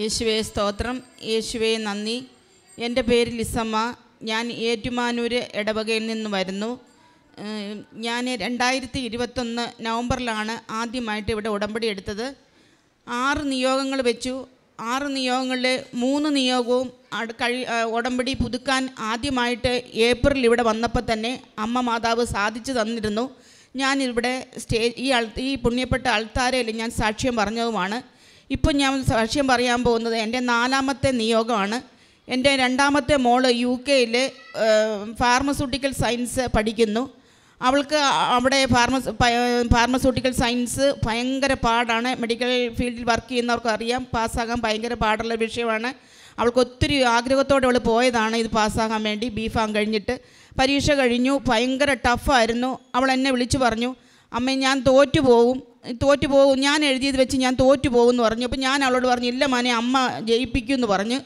യേശുവേ സ്തോത്രം യേശുവേ നന്ദി എൻ്റെ പേര് ലിസമ്മ ഞാൻ ഏറ്റുമാനൂർ ഇടവകയിൽ നിന്ന് വരുന്നു ഞാൻ രണ്ടായിരത്തി ഇരുപത്തൊന്ന് നവംബറിലാണ് ആദ്യമായിട്ട് ഇവിടെ ഉടമ്പടി എടുത്തത് ആറ് നിയോഗങ്ങൾ വെച്ചു ആറ് നിയോഗങ്ങളിലെ മൂന്ന് നിയോഗവും കഴി ഉടമ്പടി പുതുക്കാൻ ആദ്യമായിട്ട് ഏപ്രിൽ ഇവിടെ വന്നപ്പോൾ തന്നെ അമ്മ മാതാവ് സാധിച്ചു തന്നിരുന്നു ഞാനിവിടെ സ്റ്റേ ഈ ഈ പുണ്യപ്പെട്ട അൾത്താരയിൽ ഞാൻ സാക്ഷ്യം പറഞ്ഞതുമാണ് ഇപ്പം ഞാൻ സാക്ഷ്യം പറയാൻ പോകുന്നത് എൻ്റെ നാലാമത്തെ നിയോഗമാണ് എൻ്റെ രണ്ടാമത്തെ മോള് യു കെയിൽ ഫാർമസ്യൂട്ടിക്കൽ സയൻസ് പഠിക്കുന്നു അവൾക്ക് അവിടെ ഫാർമസ് ഫാർമസ്യൂട്ടിക്കൽ സയൻസ് ഭയങ്കര പാടാണ് മെഡിക്കൽ ഫീൽഡിൽ വർക്ക് ചെയ്യുന്നവർക്ക് അറിയാം പാസ്സാകാൻ ഭയങ്കര പാടുള്ള വിഷയമാണ് അവൾക്ക് ഒത്തിരി ആഗ്രഹത്തോടെ അവൾ പോയതാണ് ഇത് പാസ്സാകാൻ വേണ്ടി ബീഫാം കഴിഞ്ഞിട്ട് പരീക്ഷ കഴിഞ്ഞു ഭയങ്കര ടഫായിരുന്നു അവൾ എന്നെ വിളിച്ചു പറഞ്ഞു അമ്മ ഞാൻ തോറ്റു പോവും തോറ്റു പോകും ഞാൻ എഴുതിയത് വെച്ച് ഞാൻ തോറ്റു പോകും എന്ന് പറഞ്ഞു അപ്പം ഞാൻ അവളോട് പറഞ്ഞു ഇല്ല മാനെ അമ്മ ജയിപ്പിക്കും എന്ന് പറഞ്ഞ്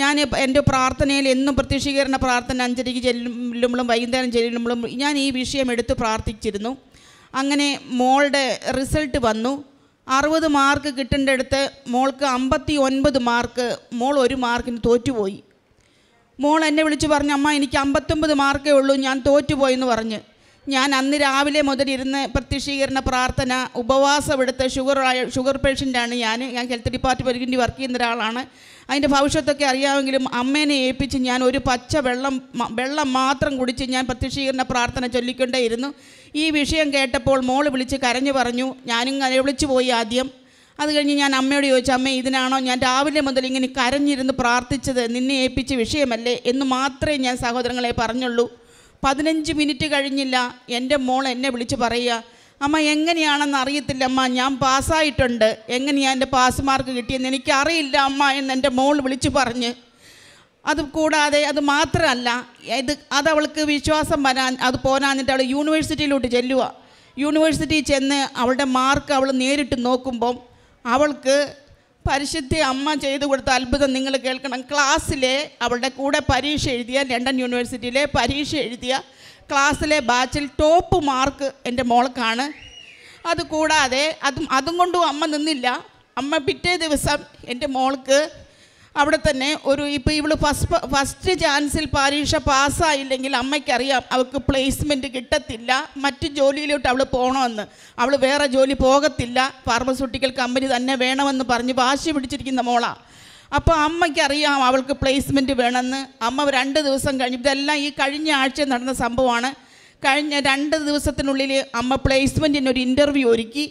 ഞാൻ എൻ്റെ പ്രാർത്ഥനയിൽ എന്നും പ്രത്യക്ഷീകരണ പ്രാർത്ഥന അഞ്ചരയ്ക്ക് ചെല്ലുമ്പോഴും വൈകുന്നേരം ചെല്ലുമ്പോഴും ഞാൻ ഈ വിഷയം എടുത്ത് പ്രാർത്ഥിച്ചിരുന്നു അങ്ങനെ മോളുടെ റിസൾട്ട് വന്നു അറുപത് മാർക്ക് കിട്ടേണ്ടടുത്ത് മോൾക്ക് അമ്പത്തി ഒൻപത് മാർക്ക് മോൾ ഒരു മാർക്കിന് തോറ്റുപോയി മോൾ എന്നെ വിളിച്ച് പറഞ്ഞു അമ്മ എനിക്ക് അമ്പത്തൊമ്പത് മാർക്കേ ഉള്ളൂ ഞാൻ തോറ്റുപോയെന്ന് പറഞ്ഞ് ഞാൻ അന്ന് രാവിലെ മുതൽ ഇരുന്ന് പ്രത്യക്ഷീകരണ പ്രാർത്ഥന ഉപവാസം എടുത്ത് ഷുഗർ ഷുഗർ പേഷ്യൻ്റാണ് ഞാൻ ഞാൻ ഹെൽത്ത് ഡിപ്പാർട്ട്മെൻറ്റിൽ വർക്ക് ചെയ്യുന്ന ഒരാളാണ് അതിൻ്റെ ഭവിഷ്യത്തൊക്കെ അറിയാമെങ്കിലും അമ്മേനെ ഏൽപ്പിച്ച് ഞാൻ ഒരു പച്ച വെള്ളം വെള്ളം മാത്രം കുടിച്ച് ഞാൻ പ്രത്യക്ഷീകരണ പ്രാർത്ഥന ചൊല്ലിക്കൊണ്ടേയിരുന്നു ഈ വിഷയം കേട്ടപ്പോൾ മോള് വിളിച്ച് കരഞ്ഞു പറഞ്ഞു ഞാനും വിളിച്ചു പോയി ആദ്യം അത് കഴിഞ്ഞ് ഞാൻ അമ്മയോട് ചോദിച്ചു അമ്മ ഇതിനാണോ ഞാൻ രാവിലെ മുതൽ ഇങ്ങനെ കരഞ്ഞിരുന്ന് പ്രാർത്ഥിച്ചത് നിന്നെ ഏൽപ്പിച്ച വിഷയമല്ലേ എന്ന് മാത്രമേ ഞാൻ സഹോദരങ്ങളെ പറഞ്ഞുള്ളൂ പതിനഞ്ച് മിനിറ്റ് കഴിഞ്ഞില്ല എൻ്റെ മോൾ എന്നെ വിളിച്ച് പറയുക അമ്മ എങ്ങനെയാണെന്ന് അറിയത്തില്ല അമ്മ ഞാൻ പാസ്സായിട്ടുണ്ട് എങ്ങനെയാണ് എൻ്റെ പാസ് മാർക്ക് കിട്ടിയെന്ന് എനിക്കറിയില്ല അമ്മ എന്ന് എൻ്റെ മോൾ വിളിച്ച് പറഞ്ഞ് അത് കൂടാതെ അത് മാത്രമല്ല ഇത് അത് അവൾക്ക് വിശ്വാസം വരാൻ അത് പോരാഞ്ഞിട്ട് അവൾ യൂണിവേഴ്സിറ്റിയിലോട്ട് ചെല്ലുക യൂണിവേഴ്സിറ്റി ചെന്ന് അവളുടെ മാർക്ക് അവൾ നേരിട്ട് നോക്കുമ്പം അവൾക്ക് പരിശുദ്ധി അമ്മ ചെയ്തു കൊടുത്ത അത്ഭുതം നിങ്ങൾ കേൾക്കണം ക്ലാസ്സിലെ അവളുടെ കൂടെ പരീക്ഷ എഴുതിയ ലണ്ടൻ യൂണിവേഴ്സിറ്റിയിലെ പരീക്ഷ എഴുതിയ ക്ലാസ്സിലെ ബാച്ചിൽ ടോപ്പ് മാർക്ക് എൻ്റെ മോൾക്കാണ് അതുകൂടാതെ അതും അതും കൊണ്ടും അമ്മ നിന്നില്ല അമ്മ പിറ്റേ ദിവസം എൻ്റെ മോൾക്ക് അവിടെ തന്നെ ഒരു ഇപ്പോൾ ഇവൾ ഫസ്റ്റ് ഫസ്റ്റ് ചാൻസിൽ പരീക്ഷ പാസ്സായില്ലെങ്കിൽ അമ്മയ്ക്കറിയാം അവൾക്ക് പ്ലേസ്മെൻറ്റ് കിട്ടത്തില്ല മറ്റ് ജോലിയിലോട്ട് അവൾ പോകണമെന്ന് അവൾ വേറെ ജോലി പോകത്തില്ല ഫാർമസ്യൂട്ടിക്കൽ കമ്പനി തന്നെ വേണമെന്ന് പറഞ്ഞ് വാശി പിടിച്ചിരിക്കുന്ന മോളാണ് അപ്പോൾ അമ്മയ്ക്കറിയാം അവൾക്ക് പ്ലേസ്മെൻറ്റ് വേണമെന്ന് അമ്മ രണ്ട് ദിവസം കഴിഞ്ഞ് ഇതെല്ലാം ഈ കഴിഞ്ഞ ആഴ്ച നടന്ന സംഭവമാണ് കഴിഞ്ഞ രണ്ട് ദിവസത്തിനുള്ളിൽ അമ്മ പ്ലേസ്മെൻറ്റിനൊരു ഇൻ്റർവ്യൂ ഒരുക്കി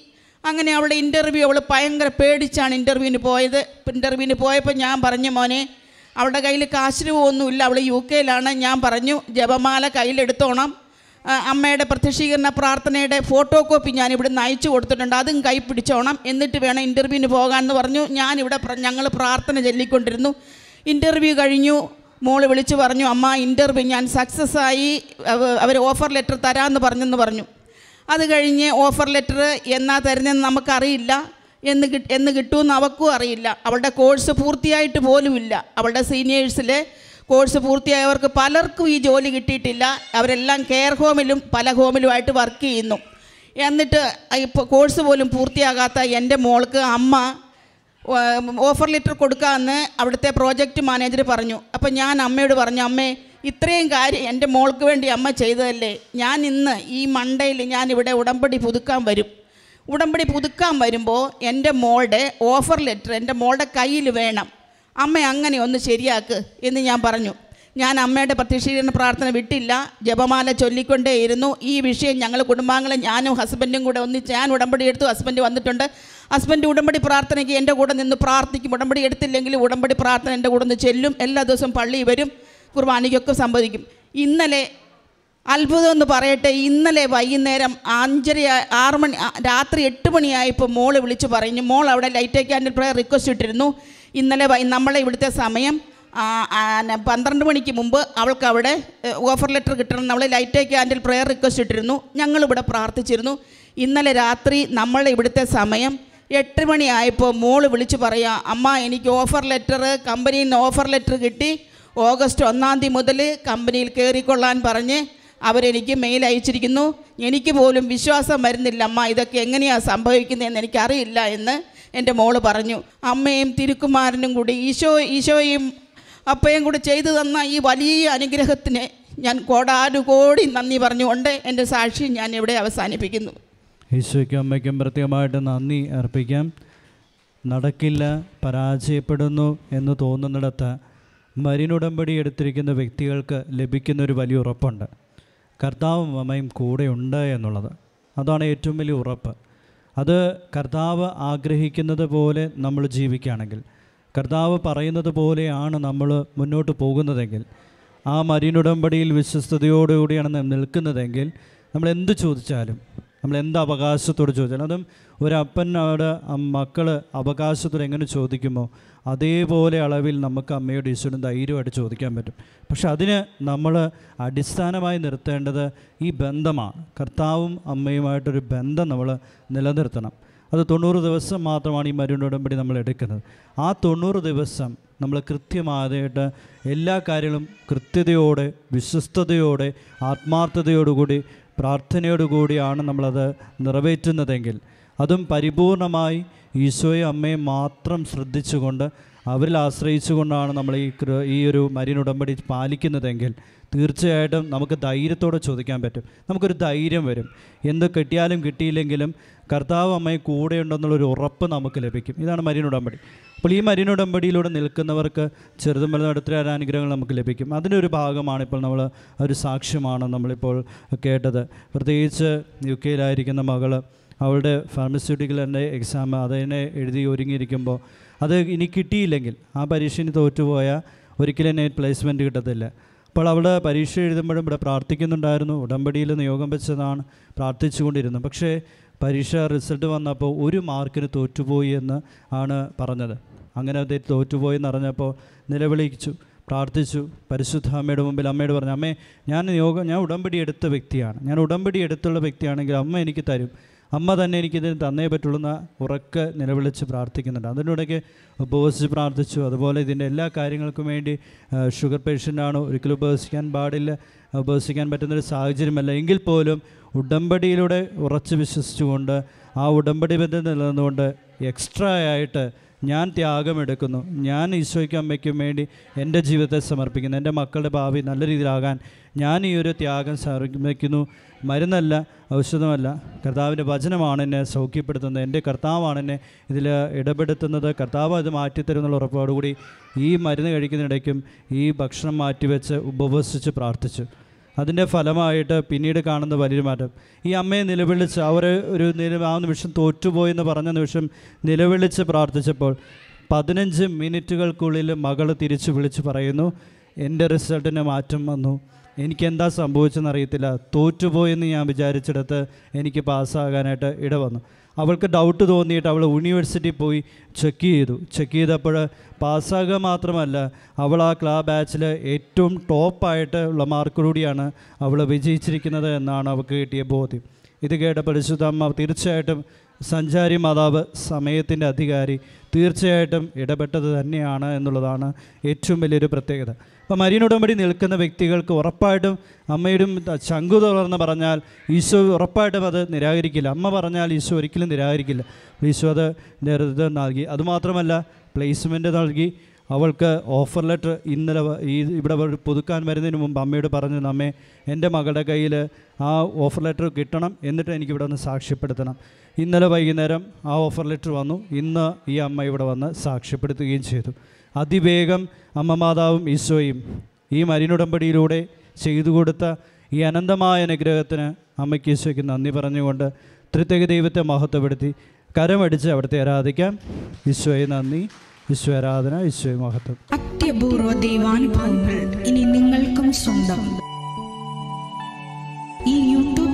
അങ്ങനെ അവളുടെ ഇൻ്റർവ്യൂ അവൾ ഭയങ്കര പേടിച്ചാണ് ഇൻ്റർവ്യൂവിന് പോയത് ഇൻ്റർവ്യൂവിന് പോയപ്പോൾ ഞാൻ പറഞ്ഞു മോനെ അവളുടെ കയ്യിൽ കാശുരൂപമൊന്നുമില്ല അവൾ യു കെയിലാണ് ഞാൻ പറഞ്ഞു ജപമാല കയ്യിലെടുത്തോണം അമ്മയുടെ പ്രത്യക്ഷീകരണ പ്രാർത്ഥനയുടെ ഫോട്ടോ കോപ്പി ഞാൻ ഇവിടെ അയച്ചു കൊടുത്തിട്ടുണ്ട് അതും കൈ പിടിച്ചോണം എന്നിട്ട് വേണം ഇൻ്റർവ്യൂവിന് പോകാമെന്ന് പറഞ്ഞു ഞാനിവിടെ ഞങ്ങൾ പ്രാർത്ഥന ചൊല്ലിക്കൊണ്ടിരുന്നു ഇൻ്റർവ്യൂ കഴിഞ്ഞു മോൾ വിളിച്ചു പറഞ്ഞു അമ്മ ഇൻ്റർവ്യൂ ഞാൻ സക്സസ് ആയി അവർ ഓഫർ ലെറ്റർ തരാമെന്ന് പറഞ്ഞെന്ന് പറഞ്ഞു അത് കഴിഞ്ഞ് ഓഫർ ലെറ്റർ എന്നാ തരുന്നതെന്ന് നമുക്കറിയില്ല എന്ന് കിട്ട് എന്ന് കിട്ടുമെന്ന് അവൾക്കും അറിയില്ല അവളുടെ കോഴ്സ് പൂർത്തിയായിട്ട് പോലുമില്ല അവളുടെ സീനിയേഴ്സിലെ കോഴ്സ് പൂർത്തിയായവർക്ക് പലർക്കും ഈ ജോലി കിട്ടിയിട്ടില്ല അവരെല്ലാം കെയർ ഹോമിലും പല ഹോമിലുമായിട്ട് വർക്ക് ചെയ്യുന്നു എന്നിട്ട് ഇപ്പോൾ കോഴ്സ് പോലും പൂർത്തിയാകാത്ത എൻ്റെ മോൾക്ക് അമ്മ ഓഫർ ലെറ്റർ കൊടുക്കാമെന്ന് അവിടുത്തെ പ്രോജക്റ്റ് മാനേജർ പറഞ്ഞു അപ്പോൾ ഞാൻ അമ്മയോട് പറഞ്ഞു അമ്മേ ഇത്രയും കാര്യം എൻ്റെ മോൾക്ക് വേണ്ടി അമ്മ ചെയ്തതല്ലേ ഞാൻ ഇന്ന് ഈ മണ്ടയിൽ ഞാൻ ഇവിടെ ഉടമ്പടി പുതുക്കാൻ വരും ഉടമ്പടി പുതുക്കാൻ വരുമ്പോൾ എൻ്റെ മോളുടെ ഓഫർ ലെറ്റർ എൻ്റെ മോളുടെ കയ്യിൽ വേണം അമ്മ അങ്ങനെ ഒന്ന് ശരിയാക്ക് എന്ന് ഞാൻ പറഞ്ഞു ഞാൻ അമ്മയുടെ പ്രത്യക്ഷീകരണ പ്രാർത്ഥന വിട്ടില്ല ജപമാല ചൊല്ലിക്കൊണ്ടേയിരുന്നു ഈ വിഷയം ഞങ്ങൾ കുടുംബാംഗങ്ങളെ ഞാനും ഹസ്ബൻഡും കൂടെ ഒന്നിച്ച് ഞാൻ ഉടമ്പടി എടുത്തു ഹസ്ബൻഡ് വന്നിട്ടുണ്ട് ഹസ്ബൻഡ് ഉടമ്പടി പ്രാർത്ഥനയ്ക്ക് എൻ്റെ കൂടെ നിന്ന് പ്രാർത്ഥിക്കും ഉടമ്പടി എടുത്തില്ലെങ്കിൽ ഉടമ്പടി പ്രാർത്ഥന എൻ്റെ കൂടെ നിന്ന് ചെല്ലും എല്ലാ ദിവസവും പള്ളി വരും കുർബാനയ്ക്കൊക്കെ സംഭവിക്കും ഇന്നലെ അത്ഭുതം എന്ന് പറയട്ടെ ഇന്നലെ വൈകുന്നേരം അഞ്ചര ആറ് മണി രാത്രി എട്ട് മണിയായപ്പോൾ മോള് വിളിച്ച് പറഞ്ഞു മോൾ അവിടെ ലൈറ്റ് അതിൻ്റെ പ്രയർ റിക്വസ്റ്റ് ഇട്ടിരുന്നു ഇന്നലെ നമ്മളെ ഇവിടുത്തെ സമയം പന്ത്രണ്ട് മണിക്ക് മുമ്പ് അവൾക്ക് അവിടെ ഓഫർ ലെറ്റർ കിട്ടണം നമ്മൾ ലൈറ്റ് ക്യാൻഡിൽ പ്രയർ റിക്വസ്റ്റ് ഇട്ടിരുന്നു ഞങ്ങളിവിടെ പ്രാർത്ഥിച്ചിരുന്നു ഇന്നലെ രാത്രി നമ്മളെ ഇവിടുത്തെ സമയം എട്ട് മണിയായപ്പോൾ മോൾ വിളിച്ച് പറയാം അമ്മ എനിക്ക് ഓഫർ ലെറ്റർ കമ്പനിയിൽ നിന്ന് ഓഫർ ലെറ്റർ കിട്ടി ഓഗസ്റ്റ് ഒന്നാം തീയതി മുതൽ കമ്പനിയിൽ കയറിക്കൊള്ളാൻ പറഞ്ഞ് അവരെനിക്ക് മെയിൽ അയച്ചിരിക്കുന്നു എനിക്ക് പോലും വിശ്വാസം വരുന്നില്ല അമ്മ ഇതൊക്കെ എങ്ങനെയാണ് സംഭവിക്കുന്നതെന്ന് എനിക്കറിയില്ല എന്ന് എൻ്റെ മോള് പറഞ്ഞു അമ്മയും തിരുക്കുമാരനും കൂടി ഈശോ ഈശോയും അപ്പയും കൂടി ചെയ്തു തന്ന ഈ വലിയ അനുഗ്രഹത്തിന് ഞാൻ കോടാനുകോടി നന്ദി പറഞ്ഞുകൊണ്ട് എൻ്റെ സാക്ഷി ഞാൻ ഇവിടെ അവസാനിപ്പിക്കുന്നു ഈശോയ്ക്കും അമ്മയ്ക്കും പ്രത്യേകമായിട്ട് നന്ദി അർപ്പിക്കാം നടക്കില്ല പരാജയപ്പെടുന്നു എന്ന് തോന്നുന്നിടത്ത് മരിനുടമ്പടി എടുത്തിരിക്കുന്ന വ്യക്തികൾക്ക് ലഭിക്കുന്ന ഒരു വലിയ ഉറപ്പുണ്ട് കർത്താവും അമ്മയും കൂടെ ഉണ്ട് എന്നുള്ളത് അതാണ് ഏറ്റവും വലിയ ഉറപ്പ് അത് കർത്താവ് ആഗ്രഹിക്കുന്നത് പോലെ നമ്മൾ ജീവിക്കുകയാണെങ്കിൽ കർത്താവ് പറയുന്നത് പോലെയാണ് നമ്മൾ മുന്നോട്ട് പോകുന്നതെങ്കിൽ ആ മരിനുടമ്പടിയിൽ വിശ്വസ്തയോടുകൂടിയാണ് നിൽക്കുന്നതെങ്കിൽ നമ്മൾ എന്ത് ചോദിച്ചാലും നമ്മൾ എന്ത് അവകാശത്തോട് ചോദിച്ചാലും അതും ഒരപ്പനോട് മക്കൾ അവകാശത്തോട് എങ്ങനെ ചോദിക്കുമോ അതേപോലെ അളവിൽ നമുക്ക് അമ്മയോട് ഈശോടും ധൈര്യമായിട്ട് ചോദിക്കാൻ പറ്റും പക്ഷെ അതിന് നമ്മൾ അടിസ്ഥാനമായി നിർത്തേണ്ടത് ഈ ബന്ധമാണ് കർത്താവും അമ്മയുമായിട്ടൊരു ബന്ധം നമ്മൾ നിലനിർത്തണം അത് തൊണ്ണൂറ് ദിവസം മാത്രമാണ് ഈ മരുന്ന് ഉടമ്പടി നമ്മൾ എടുക്കുന്നത് ആ തൊണ്ണൂറ് ദിവസം നമ്മൾ കൃത്യമായിട്ട് എല്ലാ കാര്യങ്ങളും കൃത്യതയോടെ വിശ്വസ്തയോടെ ആത്മാർത്ഥതയോടുകൂടി പ്രാർത്ഥനയോടുകൂടിയാണ് നമ്മളത് നിറവേറ്റുന്നതെങ്കിൽ അതും പരിപൂർണമായി ഈശോയും അമ്മയും മാത്രം ശ്രദ്ധിച്ചുകൊണ്ട് അവരിൽ ആശ്രയിച്ചുകൊണ്ടാണ് നമ്മൾ ഈ ഈ ഒരു മരിയൻ ഉടമ്പടി പാലിക്കുന്നതെങ്കിൽ തീർച്ചയായിട്ടും നമുക്ക് ധൈര്യത്തോടെ ചോദിക്കാൻ പറ്റും നമുക്കൊരു ധൈര്യം വരും എന്ത് കിട്ടിയാലും കിട്ടിയില്ലെങ്കിലും കർത്താവ് അമ്മയെ കൂടെയുണ്ടെന്നുള്ളൊരു ഉറപ്പ് നമുക്ക് ലഭിക്കും ഇതാണ് മരിയൻ ഉടമ്പടി അപ്പോൾ ഈ മരിയൻ ഉടമ്പടിയിലൂടെ നിൽക്കുന്നവർക്ക് ചെറുതും വലുതും അടുത്തരാൻ അനുഗ്രഹങ്ങൾ നമുക്ക് ലഭിക്കും അതിൻ്റെ ഒരു ഭാഗമാണ് ഇപ്പോൾ നമ്മൾ ഒരു സാക്ഷ്യമാണ് നമ്മളിപ്പോൾ കേട്ടത് പ്രത്യേകിച്ച് യു കെയിലായിരിക്കുന്ന മകൾ അവളുടെ ഫാർമസ്യൂട്ടിക്കലിൻ്റെ എക്സാം അതിനെ എഴുതി ഒരുങ്ങിയിരിക്കുമ്പോൾ അത് ഇനി കിട്ടിയില്ലെങ്കിൽ ആ പരീക്ഷയിന് തോറ്റുപോയാൽ ഒരിക്കലും എന്നെ പ്ലേസ്മെൻറ്റ് കിട്ടത്തില്ല അപ്പോൾ അവിടെ പരീക്ഷ എഴുതുമ്പോഴും ഇവിടെ പ്രാർത്ഥിക്കുന്നുണ്ടായിരുന്നു ഉടമ്പടിയിൽ നിയോഗം വെച്ചതാണ് പ്രാർത്ഥിച്ചുകൊണ്ടിരുന്നു പക്ഷേ പരീക്ഷ റിസൾട്ട് വന്നപ്പോൾ ഒരു മാർക്കിന് തോറ്റുപോയി എന്ന് ആണ് പറഞ്ഞത് അങ്ങനെ അദ്ദേഹം തോറ്റുപോയി എന്ന് അറിഞ്ഞപ്പോൾ നിലവിളിച്ചു പ്രാർത്ഥിച്ചു പരിശുദ്ധ അമ്മയുടെ മുമ്പിൽ അമ്മയോട് പറഞ്ഞു അമ്മേ ഞാൻ നിയോഗം ഞാൻ ഉടമ്പടി എടുത്ത വ്യക്തിയാണ് ഞാൻ ഉടമ്പടി എടുത്തുള്ള വ്യക്തിയാണെങ്കിൽ അമ്മ എനിക്ക് തരും അമ്മ തന്നെ എനിക്കിതിന് തന്നേ പറ്റുള്ളൂ എന്ന് ഉറക്ക നിലവിളിച്ച് പ്രാർത്ഥിക്കുന്നുണ്ട് അതിനിടയ്ക്ക് ഉപവസിച്ച് പ്രാർത്ഥിച്ചു അതുപോലെ ഇതിൻ്റെ എല്ലാ കാര്യങ്ങൾക്കും വേണ്ടി ഷുഗർ പേഷ്യൻ്റാണോ ഒരിക്കലും ഉപവസിക്കാൻ പാടില്ല ഉപവസിക്കാൻ പറ്റുന്നൊരു സാഹചര്യമല്ല എങ്കിൽ പോലും ഉടമ്പടിയിലൂടെ ഉറച്ച് വിശ്വസിച്ചുകൊണ്ട് ആ ഉടമ്പടി ബന്ധം നിലനിന്നുകൊണ്ട് എക്സ്ട്രാ ആയിട്ട് ഞാൻ ത്യാഗമെടുക്കുന്നു ഞാൻ ഈശോയ്ക്ക് അമ്മയ്ക്കും വേണ്ടി എൻ്റെ ജീവിതത്തെ സമർപ്പിക്കുന്നു എൻ്റെ മക്കളുടെ ഭാവി നല്ല രീതിയിലാകാൻ ഞാൻ ഈ ഒരു ത്യാഗം സമർപ്പിക്കുന്നു മരുന്നല്ല ഔഷധമല്ല കർത്താവിൻ്റെ വചനമാണ് എന്നെ സൗഖ്യപ്പെടുത്തുന്നത് എൻ്റെ കർത്താവാണ് എന്നെ ഇതിൽ ഇടപെടുത്തുന്നത് കർത്താവ് അത് എന്നുള്ള ഉറപ്പോടുകൂടി ഈ മരുന്ന് കഴിക്കുന്നതിനിടയ്ക്കും ഈ ഭക്ഷണം മാറ്റിവെച്ച് ഉപവസിച്ച് പ്രാർത്ഥിച്ചു അതിൻ്റെ ഫലമായിട്ട് പിന്നീട് കാണുന്ന വലിയൊരു മാറ്റം ഈ അമ്മയെ നിലവിളിച്ച് അവർ ഒരു നില ആ നിമിഷം തോറ്റുപോയെന്ന് പറഞ്ഞ നിമിഷം നിലവിളിച്ച് പ്രാർത്ഥിച്ചപ്പോൾ പതിനഞ്ച് മിനിറ്റുകൾക്കുള്ളിൽ മകൾ തിരിച്ചു വിളിച്ച് പറയുന്നു എൻ്റെ റിസൾട്ടിന് മാറ്റം വന്നു എനിക്കെന്താ സംഭവിച്ചെന്നറിയത്തില്ല തോറ്റുപോയെന്ന് ഞാൻ വിചാരിച്ചിടത്ത് എനിക്ക് പാസ്സാകാനായിട്ട് ഇട വന്നു അവൾക്ക് ഡൗട്ട് തോന്നിയിട്ട് അവൾ യൂണിവേഴ്സിറ്റി പോയി ചെക്ക് ചെയ്തു ചെക്ക് ചെയ്തപ്പോൾ പാസ്സാകുക മാത്രമല്ല അവൾ ആ ക്ലാ ബാച്ചിൽ ഏറ്റവും ടോപ്പായിട്ട് ഉള്ള മാർക്കിലൂടെയാണ് അവൾ വിജയിച്ചിരിക്കുന്നത് എന്നാണ് അവൾക്ക് കിട്ടിയ ബോധ്യം ഇത് കേട്ട പരിശുദ്ധ അമ്മ തീർച്ചയായിട്ടും സഞ്ചാരി മാതാവ് സമയത്തിൻ്റെ അധികാരി തീർച്ചയായിട്ടും ഇടപെട്ടത് തന്നെയാണ് എന്നുള്ളതാണ് ഏറ്റവും വലിയൊരു പ്രത്യേകത അപ്പോൾ മരിയനുടമ്പടി നിൽക്കുന്ന വ്യക്തികൾക്ക് ഉറപ്പായിട്ടും അമ്മയുടെയും ചങ്കു തുടർന്ന് പറഞ്ഞാൽ ഈശോ ഉറപ്പായിട്ടും അത് നിരാകരിക്കില്ല അമ്മ പറഞ്ഞാൽ ഈശോ ഒരിക്കലും നിരാകരിക്കില്ല ഈശോ അത് നേതൃത്വം നൽകി അതുമാത്രമല്ല പ്ലേസ്മെൻറ്റ് നൽകി അവൾക്ക് ഓഫർ ലെറ്റർ ഇന്നലെ ഈ ഇവിടെ പുതുക്കാൻ വരുന്നതിന് മുമ്പ് അമ്മയോട് പറഞ്ഞു അമ്മേ എൻ്റെ മകളുടെ കയ്യിൽ ആ ഓഫർ ലെറ്റർ കിട്ടണം എന്നിട്ട് എനിക്കിവിടെ ഒന്ന് സാക്ഷ്യപ്പെടുത്തണം ഇന്നലെ വൈകുന്നേരം ആ ഓഫർ ലെറ്റർ വന്നു ഇന്ന് ഈ അമ്മ ഇവിടെ വന്ന് സാക്ഷ്യപ്പെടുത്തുകയും ചെയ്തു അതിവേഗം അമ്മ മാതാവും ഈശോയും ഈ മരിനുടമ്പടിയിലൂടെ ചെയ്തു കൊടുത്ത ഈ അനന്തമായ അനുഗ്രഹത്തിന് അമ്മയ്ക്ക് ഈശോയ്ക്ക് നന്ദി പറഞ്ഞുകൊണ്ട് തൃത്യക ദൈവത്തെ മഹത്വപ്പെടുത്തി കരമടിച്ച് അവിടുത്തെ ആരാധിക്കാം ഈശോയെ നന്ദി ഈശോ ആരാധന ഈശോയെ മഹത്വം അത്യപൂർവ ദൈവാനുഭവങ്ങൾ ഇനി നിങ്ങൾക്കും സ്വന്തം